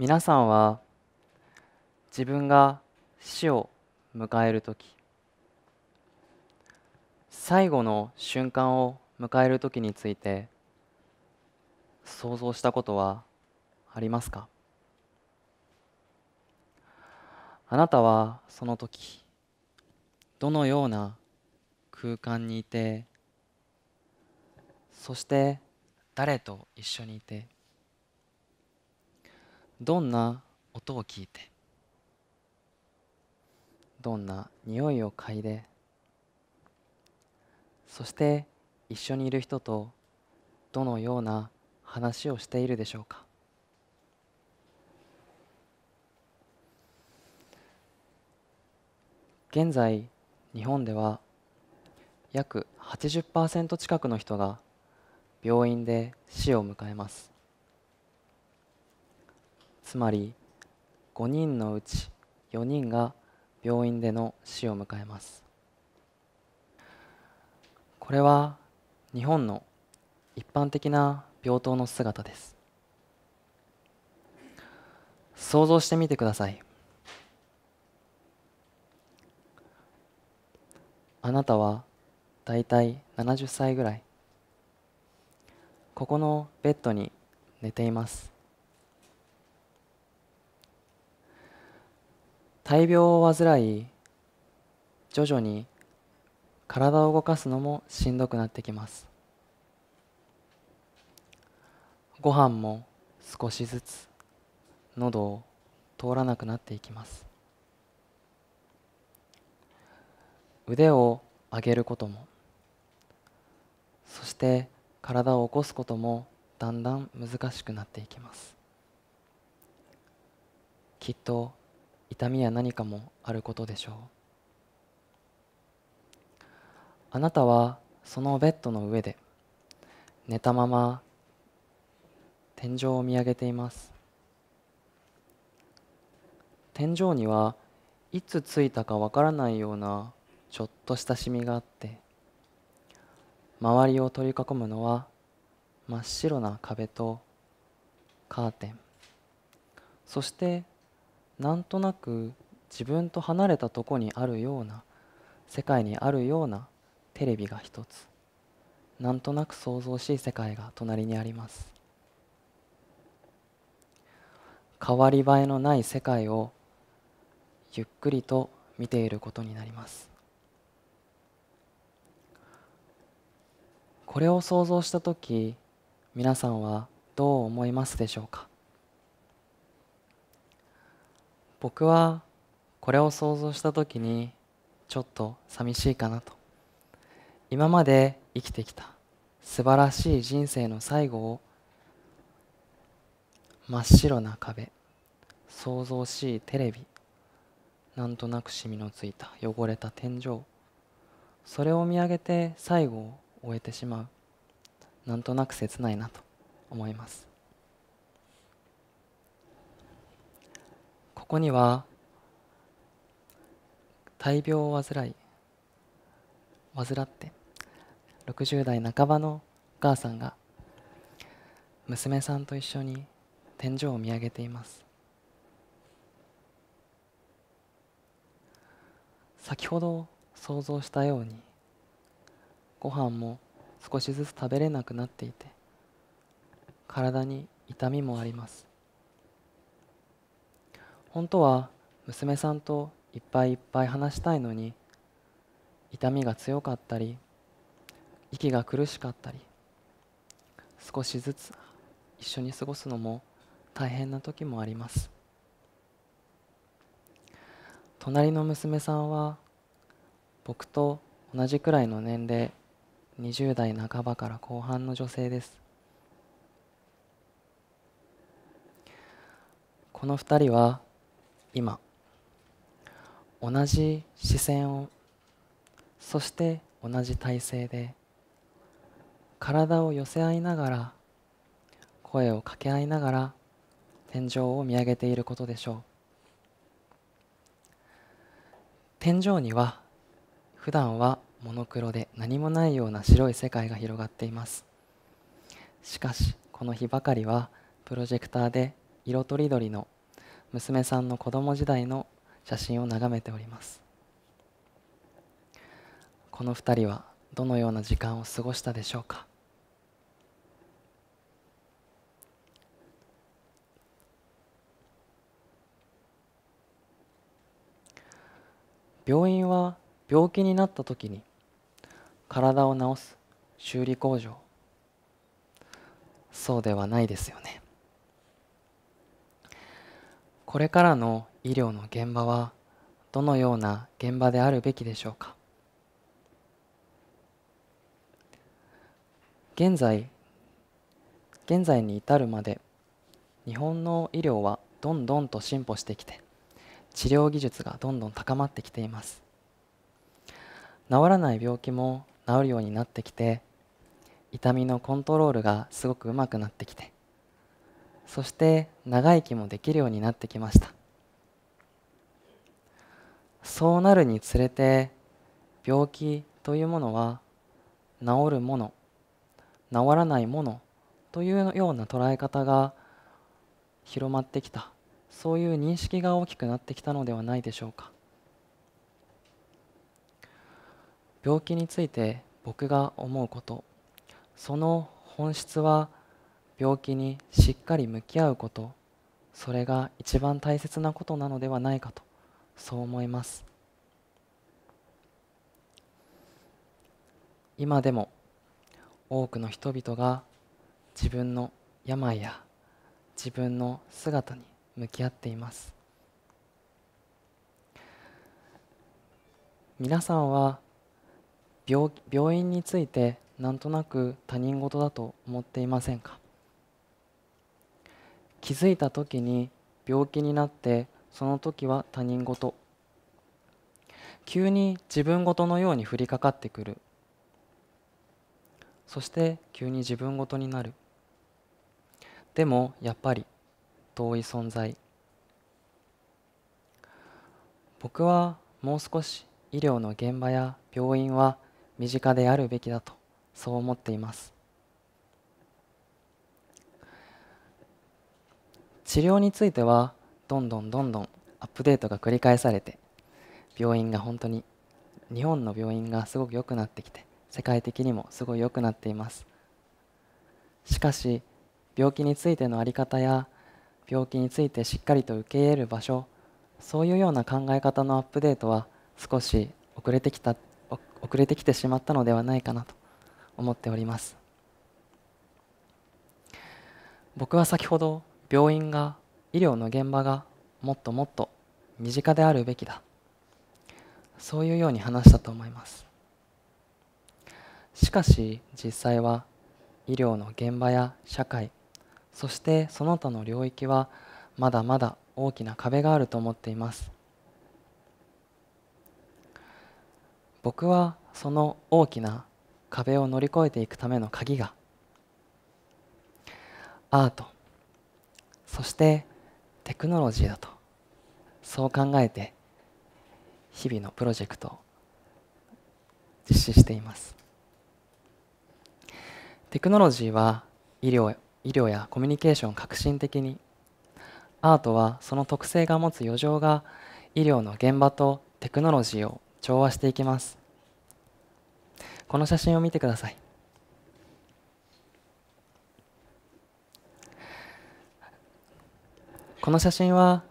皆さんは自分が死を迎える時最後の瞬間を迎える時について想像したことはありますかあなたはその時どのような空間にいてそして誰と一緒にいてどんな音を聞いてどんな匂いを嗅いでそして一緒にいる人とどのような話をしているでしょうか現在日本では約80%近くの人が病院で死を迎えますつまり5人のうち4人が病院での死を迎えますこれは日本の一般的な病棟の姿です想像してみてくださいあなたはだいたい70歳ぐらいここのベッドに寝ています大病を患い徐々に体を動かすのもしんどくなってきますご飯も少しずつ喉を通らなくなっていきます腕を上げることもそして体を起こすこともだんだん難しくなっていきますきっと痛みや何かもあることでしょうあなたはそのベッドの上で寝たまま天井を見上げています天井にはいつついたかわからないようなちょっとしたシミがあって周りを取り囲むのは真っ白な壁とカーテンそしてなんとなく自分と離れたとこにあるような世界にあるようなテレビが一つなんとなく想像しい世界が隣にあります変わり映えのない世界をゆっくりと見ていることになりますこれを想像した時皆さんはどう思いますでしょうか僕はこれを想像した時にちょっと寂しいかなと今まで生きてきた素晴らしい人生の最後を真っ白な壁想像しいテレビなんとなくシミのついた汚れた天井それを見上げて最後を終えてしまうなんとなく切ないなと思いますこには大病を患い患って60代半ばのお母さんが娘さんと一緒に天井を見上げています先ほど想像したようにご飯も少しずつ食べれなくなっていて体に痛みもあります本当は娘さんといっぱいいっぱい話したいのに痛みが強かったり息が苦しかったり少しずつ一緒に過ごすのも大変な時もあります隣の娘さんは僕と同じくらいの年齢20代半ばから後半の女性ですこの2人は今同じ視線をそして同じ体勢で体を寄せ合いながら声を掛け合いながら天井を見上げていることでしょう天井には普段はモノクロで何もないような白い世界が広がっていますしかしこの日ばかりはプロジェクターで色とりどりの娘さんの子供時代の写真を眺めておりますこの2人はどのような時間を過ごしたでしょうか病院は病気になった時に体を治す修理工場そうではないですよねこれからの医療の現場はどのような現場であるべきでしょうか現在現在に至るまで日本の医療はどんどんと進歩してきて治療技術がどんどん高まってきています治らない病気も治るようになってきて痛みのコントロールがすごくうまくなってきてそして長生きもできるようになってきましたそうなるにつれて病気というものは治るもの治らないものというような捉え方が広まってきたそういう認識が大きくなってきたのではないでしょうか病気について僕が思うことその本質は病気にしっかり向き合うことそれが一番大切なことなのではないかとそう思います今でも多くの人々が自分の病や自分の姿に向き合っています皆さんは病病院についてなんとなく他人事だと思っていませんか気づいた時に病気になってその時は他人事急に自分事のように降りかかってくるそして急に自分事になるでもやっぱり遠い存在僕はもう少し医療の現場や病院は身近であるべきだとそう思っています治療についてはどんどんどんどんアップデートが繰り返されて病院が本当に日本の病院がすごく良くなってきて世界的にもすごい良くなっていますしかし病気についての在り方や病気についてしっかりと受け入れる場所そういうような考え方のアップデートは少し遅れてきた遅れてきてしまったのではないかなと思っております僕は先ほど病院が医療の現場がもっともっと身近であるべきだそういうように話したと思いますしかし実際は医療の現場や社会そしてその他の領域はまだまだ大きな壁があると思っています僕はその大きな壁を乗り越えていくための鍵がアートそしてテクノロジーだとそう考えて日々のプロジェクトを実施していますテクノロジーは医療医療やコミュニケーションを革新的にアートはその特性が持つ余剰が医療の現場とテクノロジーを調和していきますこの写真を見てくださいこの写真は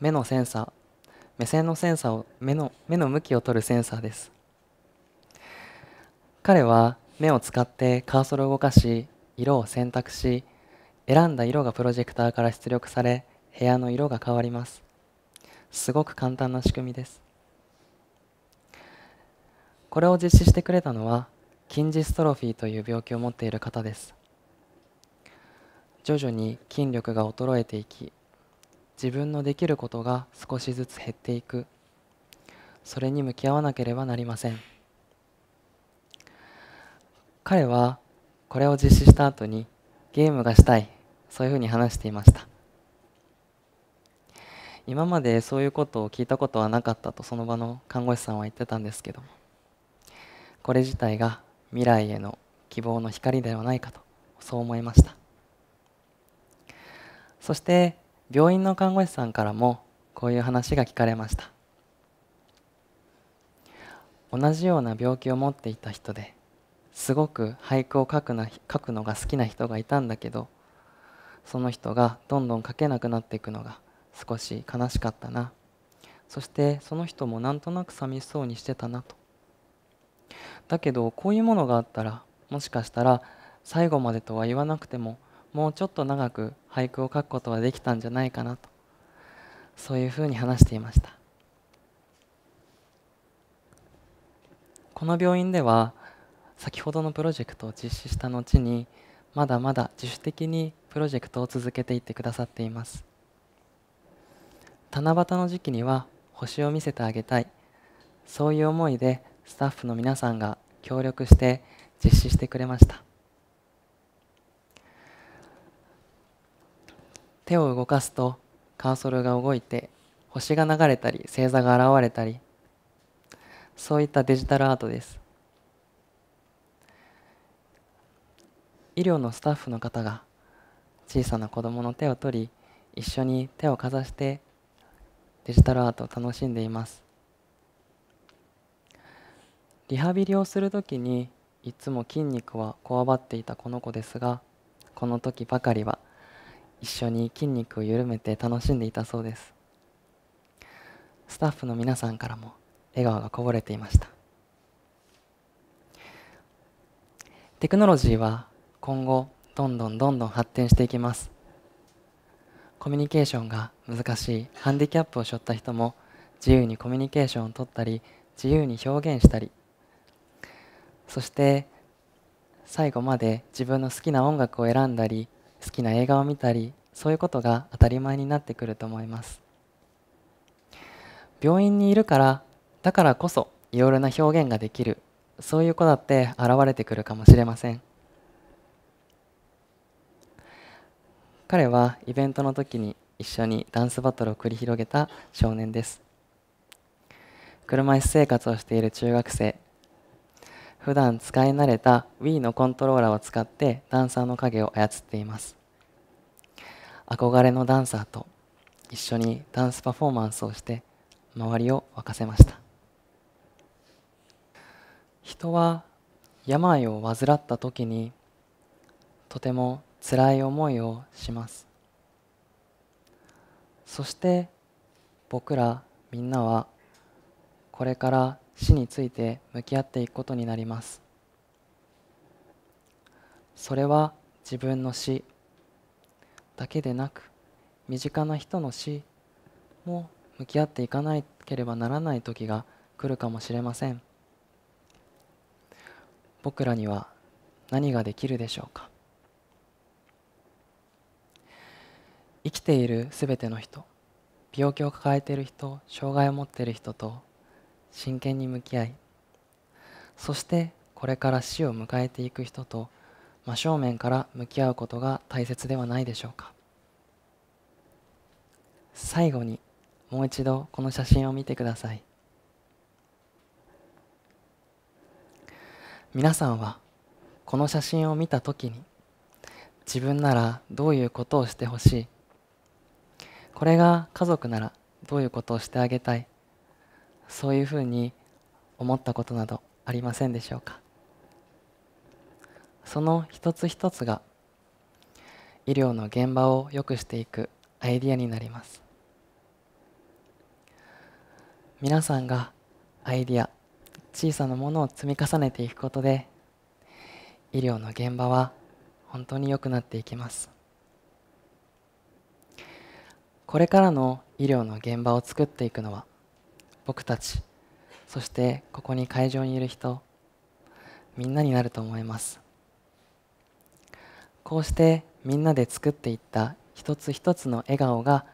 目のセンサー目線のセンサーを目の目の向きを取るセンサーです彼は目を使ってカーソルを動かし色を選択し選んだ色がプロジェクターから出力され部屋の色が変わりますすごく簡単な仕組みですこれを実施してくれたのは筋ジストロフィーという病気を持っている方です徐々に筋力が衰えていき自分のできることが少しずつ減っていくそれに向き合わなければなりません彼はこれを実施した後にゲームがしたいそういうふうに話していました今までそういうことを聞いたことはなかったとその場の看護師さんは言ってたんですけどもこれ自体が未来への希望の光ではないかとそう思いましたそして病院の看護師さんからもこういう話が聞かれました同じような病気を持っていた人ですごく俳句を書くな書くのが好きな人がいたんだけどその人がどんどん書けなくなっていくのが少し悲しかったなそしてその人もなんとなく寂しそうにしてたなとだけどこういうものがあったらもしかしたら最後までとは言わなくてももうちょっと長く俳句を書くことはできたんじゃないかなとそういうふうに話していましたこの病院では先ほどのプロジェクトを実施した後にまだまだ自主的にプロジェクトを続けていってくださっています七夕の時期には星を見せてあげたいそういう思いでスタッフの皆さんが協力して実施してくれました。手を動かすとカーソルが動いて星が流れたり星座が現れたりそういったデジタルアートです医療のスタッフの方が小さな子どもの手を取り一緒に手をかざしてデジタルアートを楽しんでいますリハビリをする時にいつも筋肉はこわばっていたこの子ですがこの時ばかりは一緒に筋肉を緩めて楽しんでいたそうですスタッフの皆さんからも笑顔がこぼれていましたテクノロジーは今後どんどんどんどん発展していきますコミュニケーションが難しいハンディキャップを背負った人も自由にコミュニケーションを取ったり自由に表現したりそして最後まで自分の好きな音楽を選んだり好きな映画を見たりそういうことが当たり前になってくると思います病院にいるからだからこそいろいろな表現ができるそういう子だって現れてくるかもしれません彼はイベントの時に一緒にダンスバトルを繰り広げた少年です車椅子生活をしている中学生普段使い慣れた Wii のコントローラーを使ってダンサーの影を操っています憧れのダンサーと一緒にダンスパフォーマンスをして周りを沸かせました人は病を患った時にとても辛い思いをしますそして僕らみんなはこれから死について向き合っていくことになりますそれは自分の死だけでなく身近な人の死も向き合っていかなければならない時が来るかもしれません僕らには何ができるでしょうか生きているすべての人病気を抱えている人障害を持っている人と真剣に向き合いそしてこれから死を迎えていく人と真正面から向き合うことが大切ではないでしょうか最後にもう一度この写真を見てください皆さんはこの写真を見た時に自分ならどういうことをしてほしいこれが家族ならどういうことをしてあげたいそういうふうに思ったことなどありませんでしょうかその一つ一つが医療の現場を良くしていくアイデアになります皆さんがアイデア小さなものを積み重ねていくことで医療の現場は本当に良くなっていきますこれからの医療の現場を作っていくのは僕たちそしてここに会場にいる人みんなになると思いますこうしてみんなで作っていった一つ一つの笑顔が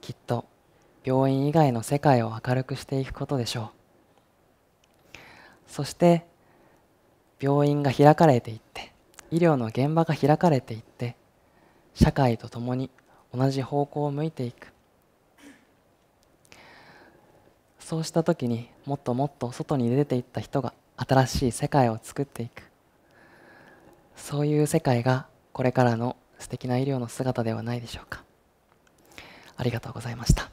きっと病院以外の世界を明るくしていくことでしょうそして病院が開かれていって医療の現場が開かれていって社会とともに同じ方向を向いていくそうした時にもっともっと外に出ていった人が新しい世界を作っていくそういう世界がこれからの素敵な医療の姿ではないでしょうかありがとうございました